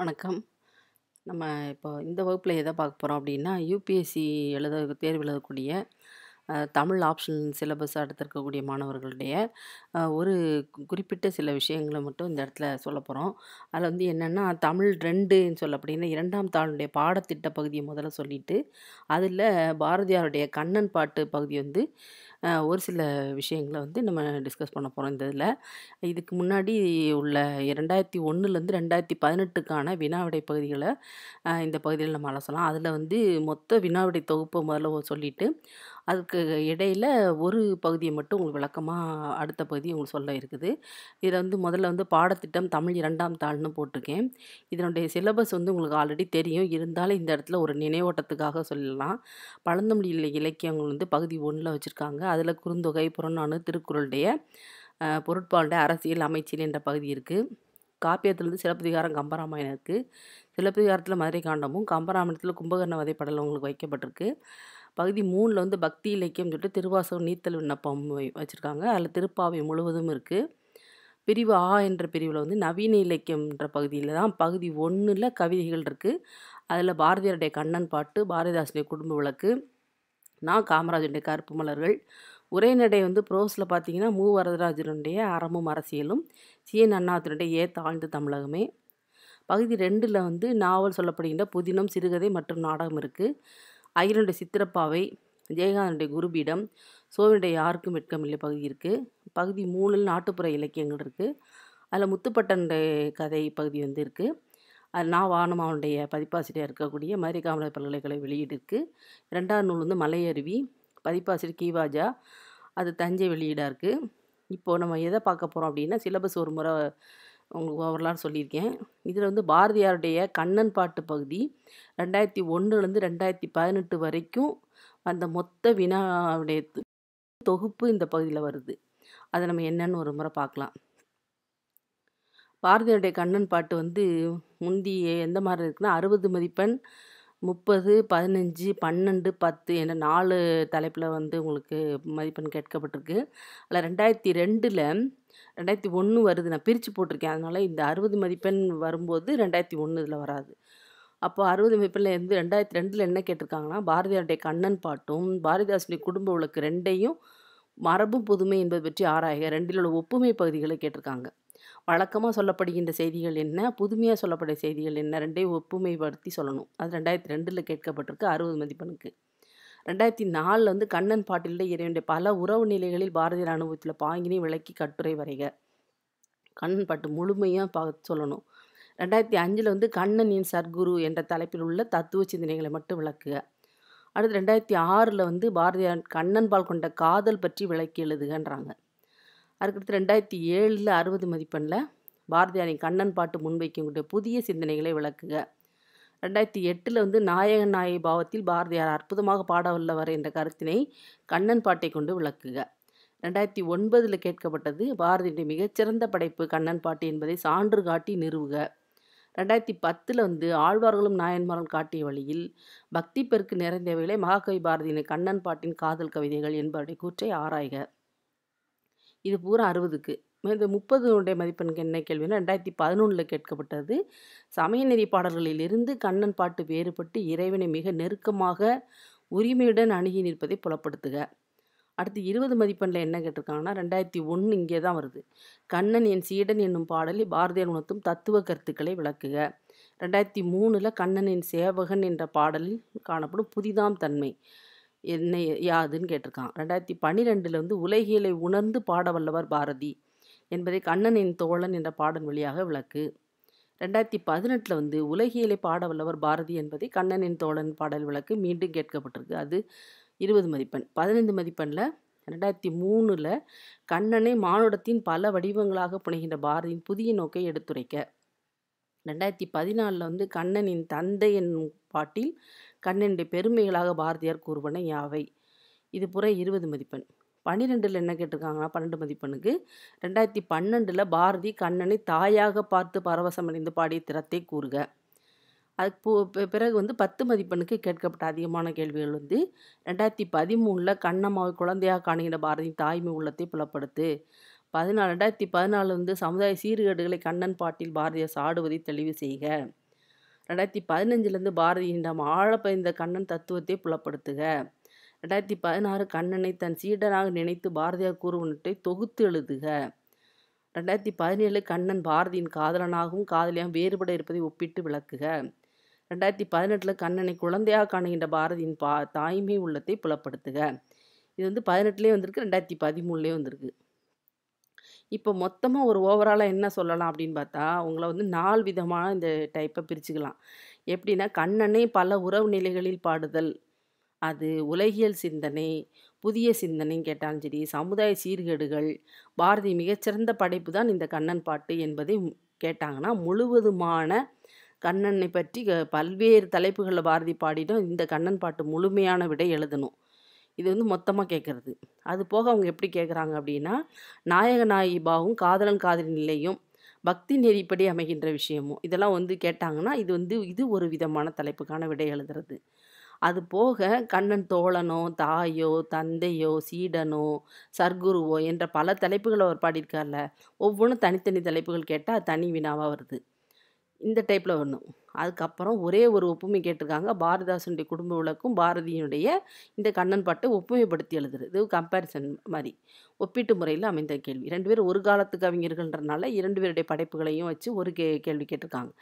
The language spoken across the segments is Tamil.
வணக்கம் நம்ம இப்போ இந்த வகுப்பில் எதை பார்க்க போகிறோம் அப்படின்னா யூபிஎஸ்சி எழுத தேர்வு எழுதக்கூடிய தமிழ் ஆப்ஷன் சிலபஸை எடுத்திருக்கக்கூடிய மாணவர்களுடைய ஒரு குறிப்பிட்ட சில விஷயங்களை மட்டும் இந்த இடத்துல சொல்ல போகிறோம் அதில் வந்து என்னென்னா தமிழ் ரெண்டுன்னு சொல்ல அப்படின்னா இரண்டாம் தாளுடைய பாடத்திட்ட பகுதியை முதல்ல சொல்லிவிட்டு அதில் பாரதியாருடைய கண்ணன் பாட்டு பகுதி வந்து ஒரு சில விஷயங்களை வந்து நம்ம டிஸ்கஸ் பண்ண போகிறோம் இந்த இதில் இதுக்கு முன்னாடி உள்ள இரண்டாயிரத்தி ஒன்றுலேருந்து ரெண்டாயிரத்தி பதினெட்டுக்கான வினாவிடை பகுதிகளை இந்த பகுதியில் நம்ம அலசலாம் அதில் வந்து மொத்த வினாவிடை தொகுப்பை முதல்ல சொல்லிவிட்டு அதுக்கு இடையில் ஒரு பகுதியை மட்டும் உங்களுக்கு விளக்கமாக அடுத்த பகுதி உங்களுக்கு சொல்ல இருக்குது இதில் வந்து முதல்ல வந்து பாடத்திட்டம் தமிழ் இரண்டாம் தாள்னு போட்டிருக்கேன் இதனுடைய சிலபஸ் வந்து உங்களுக்கு ஆல்ரெடி தெரியும் இருந்தாலும் இந்த இடத்துல ஒரு நினைவோட்டத்துக்காக சொல்லலாம் பழந்தமிழ் இலக்கியங்கள் வந்து பகுதி ஒன்றில் வச்சுருக்காங்க அதில் குறுந்தொகை புறநானு திருக்குறளுடைய பொருட்பாளுடைய அரசியல் அமைச்சியல் என்ற பகுதி இருக்குது காப்பியத்துலேருந்து சிலப்பதிகாரம் கம்பராமாயணம் இருக்குது சிலப்பதிகாரத்தில் மதுரை காண்டமும் கம்பராமாயணத்தில் கும்பகர்ண வதைப்படலும் உங்களுக்கு வைக்கப்பட்டிருக்கு பகுதி மூணில் வந்து பக்தி இலக்கியம் சொல்லிட்டு திருவாசகம் நீத்தல் விண்ணப்பம் வச்சுருக்காங்க அதில் திருப்பாவை முழுவதும் இருக்குது பிரிவு ஆ என்ற பிரிவில் வந்து நவீன இலக்கியம்ன்ற பகுதியில் தான் பகுதி ஒன்றில் கவிதைகள் இருக்குது அதில் பாரதியாருடைய கண்ணன் பாட்டு பாரதிதாசனுடைய குடும்ப விளக்கு நான் காமராஜனுடைய கருப்பு மலர்கள் உரைநடை வந்து ப்ரோஸில் பார்த்தீங்கன்னா மு வரதராஜனுடைய அறமும் அரசியலும் சி என் அண்ணாத்தினுடைய ஏ தாழ்ந்த தமிழகமே பகுதி ரெண்டில் வந்து நாவல் சொல்லப்படுகின்ற புதினம் சிறுகதை மற்றும் நாடகம் இருக்குது ஐயனுடைய சித்திரப்பாவை ஜெயகாந்தனுடைய குருபீடம் சோழனுடைய யாருக்கும் வெட்கமில்லை பகுதி இருக்குது பகுதி மூணில் நாட்டுப்புற இலக்கியங்கள் இருக்குது அதில் முத்துப்பட்டனுடைய கதை பகுதி வந்து இருக்குது அது நான் வானமாவனுடைய பதிப்பாசிரியர் இருக்கக்கூடிய மதுரை காமராஜ் பல்கலைக்கழக வெளியீடு இருக்குது ரெண்டாவது நூல் வந்து மலையருவி பதிப்பாசிரியர் கீவாஜா அது தஞ்சை வெளியீடாக இருக்குது இப்போது நம்ம எதை பார்க்க போகிறோம் அப்படின்னா சிலபஸ் ஒரு முறை உங்களுக்கு ஓவரலாக சொல்லியிருக்கேன் இதில் வந்து பாரதியாருடைய கண்ணன் பாட்டு பகுதி ரெண்டாயிரத்தி ஒன்றுலேருந்து ரெண்டாயிரத்தி பதினெட்டு வரைக்கும் அந்த மொத்த வினாவுடைய தொகுப்பு இந்த பகுதியில் வருது அதை நம்ம என்னன்னு ஒரு முறை பார்க்கலாம் பாரதியாருடைய கண்ணன் பாட்டு வந்து முந்தி எந்த மாதிரி இருக்குன்னா அறுபது மதிப்பெண் முப்பது பதினஞ்சு பன்னெண்டு பத்து என நாலு தலைப்பில் வந்து உங்களுக்கு மதிப்பெண் கேட்கப்பட்டிருக்கு அதில் ரெண்டாயிரத்தி ரெண்டில் ரெண்டாயிரத்தி ஒன்று வருது நான் பிரித்து போட்டிருக்கேன் அதனால் இந்த அறுபது மதிப்பெண் வரும்போது ரெண்டாயிரத்தி ஒன்று இதில் வராது அப்போ அறுபது மதிப்பெண்ணில் இருந்து ரெண்டாயிரத்தி ரெண்டில் என்ன கேட்டிருக்காங்கன்னா பாரதியாருடைய கண்ணன் பாட்டும் பாரதிதாசனுடைய குடும்ப உலக்கு ரெண்டையும் மரபும் புதுமை என்பது பற்றி ஆராய ரெண்டிலோட ஒப்புமை பகுதிகளை கேட்டிருக்காங்க வழக்கமாக சொல்லப்படுகின்ற செய்திகள் என்ன புதுமையாக சொல்லப்பட்ட செய்திகள் என்ன ரெண்டையும் ஒப்புமைப்படுத்தி சொல்லணும் அது ரெண்டாயிரத்தி ரெண்டில் கேட்கப்பட்டிருக்கு அறுபது மதிப்பெண்ணுக்கு ரெண்டாயிரத்தி நாலில் வந்து கண்ணன் பாட்டிலில் இறைவனுடைய பல உறவு நிலைகளில் பாரதியார் அனுபவத்தில் பாங்கினை விளக்கி கட்டுரை வரைக கண்ணன் பாட்டு முழுமையாக பா சொல்லணும் ரெண்டாயிரத்தி அஞ்சில் வந்து கண்ணனின் சர்க்குரு என்ற தலைப்பில் உள்ள தத்துவ சிந்தனைகளை மட்டும் விளக்குக அடுத்து ரெண்டாயிரத்தி ஆறில் வந்து பாரதியார் கண்ணன் பால் கொண்ட காதல் பற்றி விளக்கி எழுதுகன்றாங்க அதுக்கடுத்து ரெண்டாயிரத்தி ஏழில் அறுபது மதிப்பெண்ணில் பாரதியாரின் கண்ணன் பாட்டு முன்வைக்கக்கூடிய புதிய சிந்தனைகளை விளக்குக ரெண்டாயிரத்தி எட்டில் வந்து நாயகன் நாயை பாவத்தில் பாரதியார் அற்புதமாக பாட வல்லவர் என்ற கருத்தினை கண்ணன் பாட்டை கொண்டு விளக்குக ரெண்டாயிரத்தி ஒன்பதில் கேட்கப்பட்டது பாரதியுடைய மிகச்சிறந்த படைப்பு கண்ணன் பாட்டு என்பதை சான்று காட்டி நிறுவுக ரெண்டாயிரத்தி பத்தில் வந்து ஆழ்வார்களும் நாயன்மார்கள் காட்டிய வழியில் பக்தி பெருக்கு நிறைந்தவைகளை மகாகவி பாரதியின் கண்ணன் பாட்டின் காதல் கவிதைகள் என்பவருடைய கூற்றை ஆராய்க இது பூரா அறுபதுக்கு இந்த முப்பதுனுடைய மதிப்பெண்கள் என்ன கேள்வினா ரெண்டாயிரத்தி பதினொன்றில் கேட்கப்பட்டது சமயநெறி பாடல்களிலிருந்து கண்ணன் பாட்டு வேறுபட்டு இறைவனை மிக நெருக்கமாக உரிமையுடன் அணுகி நிற்பதை புலப்படுத்துக அடுத்து இருபது மதிப்பெண்ணில் என்ன கேட்டிருக்காங்கன்னா ரெண்டாயிரத்தி ஒன்று இங்கே தான் வருது கண்ணன் என் சீடன் என்னும் பாடலில் பாரதியார் உணர்த்தும் தத்துவ கருத்துக்களை விளக்குக ரெண்டாயிரத்தி மூணில் கண்ணனின் சேவகன் என்ற பாடலில் காணப்படும் புதிதாம் தன்மை என்ன யாதுன்னு கேட்டிருக்கான் ரெண்டாயிரத்தி பன்னிரெண்டில் வந்து உலகியலை உணர்ந்து பாட வல்லவர் பாரதி என்பதை கண்ணனின் தோழன் என்ற பாடல் வழியாக விளக்கு ரெண்டாயிரத்தி பதினெட்டில் வந்து உலகியலை பாட வல்லவர் பாரதி என்பதை கண்ணனின் தோழன் பாடல் விளக்கு மீண்டும் கேட்கப்பட்டிருக்கு அது இருபது மதிப்பெண் பதினைந்து மதிப்பெண்ணில் ரெண்டாயிரத்தி மூணில் கண்ணனை மானுடத்தின் பல வடிவங்களாக புனைகின்ற பாரதியின் புதிய நோக்கை எடுத்துரைக்க ரெண்டாயிரத்தி பதினாலில் வந்து கண்ணனின் தந்தை என் பாட்டில் கண்ணனுடைய பெருமைகளாக பாரதியார் கூறுவன யாவை இது புற இருபது மதிப்பெண் பன்னிரெண்டில் என்ன கேட்டிருக்காங்கன்னா பன்னெண்டு மதிப்பெண்ணுக்கு ரெண்டாயிரத்தி பன்னெண்டில் பாரதி கண்ணனை தாயாக பார்த்து பரவசமடைந்து பாடிய திறத்தை கூறுக அதுக்கு பிறகு வந்து பத்து மதிப்பெண்ணுக்கு கேட்கப்பட்ட அதிகமான கேள்விகள் வந்து ரெண்டாயிரத்தி பதிமூணில் கண்ணம்மாவை குழந்தையாக காணுகின்ற பாரதியின் தாய்மை உள்ளத்தை புலப்படுத்து பதினாலு ரெண்டாயிரத்தி பதினாலு வந்து சமுதாய சீர்கேடுகளை கண்ணன் பாட்டில் பாரதியார் சாடுவதை தெளிவு செய்க ரெண்டாயிரத்தி பதினஞ்சிலேருந்து பாரதியின் நம் ஆழப்பதிந்த கண்ணன் தத்துவத்தை புலப்படுத்துக ரெண்டாயிரத்தி பதினாறு கண்ணனை தன் சீடனாக நினைத்து பாரதியார் கூறுவனத்தை தொகுத்து எழுதுக ரெண்டாயிரத்தி பதினேழு கண்ணன் பாரதியின் காதலனாகவும் காதலியாகவும் வேறுபட இருப்பதை ஒப்பிட்டு விளக்குக ரெண்டாயிரத்தி பதினெட்டில் கண்ணனை குழந்தையாக காணுகின்ற பாரதியின் பா தாய்மை உள்ளத்தை புலப்படுத்துக இது வந்து பதினெட்டுலேயே வந்திருக்கு ரெண்டாயிரத்தி பதிமூணுலேயே வந்திருக்கு இப்போ மொத்தமாக ஒரு ஓவராலாக என்ன சொல்லலாம் அப்படின்னு பார்த்தா உங்களை வந்து நாலு விதமான இந்த டைப்பை பிரிச்சுக்கலாம் எப்படின்னா கண்ணனை பல உறவு நிலைகளில் பாடுதல் அது உலகியல் சிந்தனை புதிய சிந்தனைன்னு கேட்டாலும் சரி சமுதாய சீர்கேடுகள் பாரதி மிகச்சிறந்த படைப்பு தான் இந்த கண்ணன் பாட்டு என்பதை கேட்டாங்கன்னா முழுவதுமான கண்ணனை பற்றி பல்வேறு தலைப்புகளில் பாரதி பாடிடும் இந்த கண்ணன் பாட்டு முழுமையான விடை எழுதணும் இது வந்து மொத்தமாக கேட்குறது அது போக அவங்க எப்படி கேட்குறாங்க அப்படின்னா நாயக பாவும் காதலன் காதலி நிலையும் பக்தி நெறிப்படி அமைகின்ற விஷயமும் இதெல்லாம் வந்து கேட்டாங்கன்னா இது வந்து இது ஒரு விதமான தலைப்புக்கான விடை எழுதுறது அது போக கண்ணன் தோழனோ தாயோ தந்தையோ சீடனோ சர்க்குருவோ என்ற பல தலைப்புகள் அவர் பாடியிருக்கார்ல ஒவ்வொன்றும் தனித்தனி தலைப்புகள் கேட்டால் தனி வினாவாக வருது இந்த டைப்பில் வரணும் அதுக்கப்புறம் ஒரே ஒரு ஒப்புமை கேட்டிருக்காங்க பாரதிதாசனுடைய குடும்ப விளக்கும் பாரதியினுடைய இந்த கண்ணன் பாட்டை ஒப்புமைப்படுத்தி எழுதுறது கம்பேரிசன் மாதிரி ஒப்பீட்டு முறையில் அமைந்த கேள்வி ரெண்டு பேரும் ஒரு காலத்து கவிஞர்கள்ன்றனால இரண்டு பேருடைய படைப்புகளையும் வச்சு ஒரு கே கேள்வி கேட்டிருக்காங்க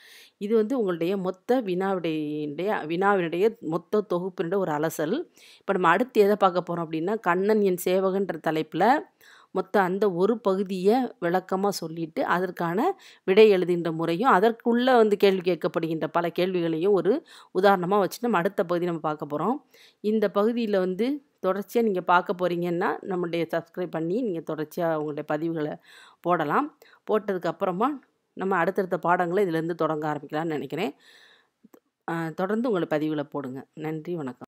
இது வந்து உங்களுடைய மொத்த வினாவிடையினுடைய வினாவினுடைய மொத்த தொகுப்பினுடைய ஒரு அலசல் இப்போ நம்ம அடுத்து எதை பார்க்க போகிறோம் அப்படின்னா கண்ணன் என் சேவகன்ற தலைப்பில் மொத்தம் அந்த ஒரு பகுதியை விளக்கமாக சொல்லிவிட்டு அதற்கான விடை எழுதுகின்ற முறையும் அதற்குள்ளே வந்து கேள்வி கேட்கப்படுகின்ற பல கேள்விகளையும் ஒரு உதாரணமாக வச்சு நம்ம அடுத்த பகுதி நம்ம பார்க்க போகிறோம் இந்த பகுதியில் வந்து தொடர்ச்சியாக நீங்கள் பார்க்க போகிறீங்கன்னா நம்மளுடைய சப்ஸ்கிரைப் பண்ணி நீங்கள் தொடர்ச்சியாக உங்களுடைய பதிவுகளை போடலாம் போட்டதுக்கப்புறமா நம்ம அடுத்தடுத்த பாடங்களை இதிலேருந்து தொடங்க ஆரம்பிக்கலாம்னு நினைக்கிறேன் தொடர்ந்து உங்களை பதிவில் போடுங்க நன்றி வணக்கம்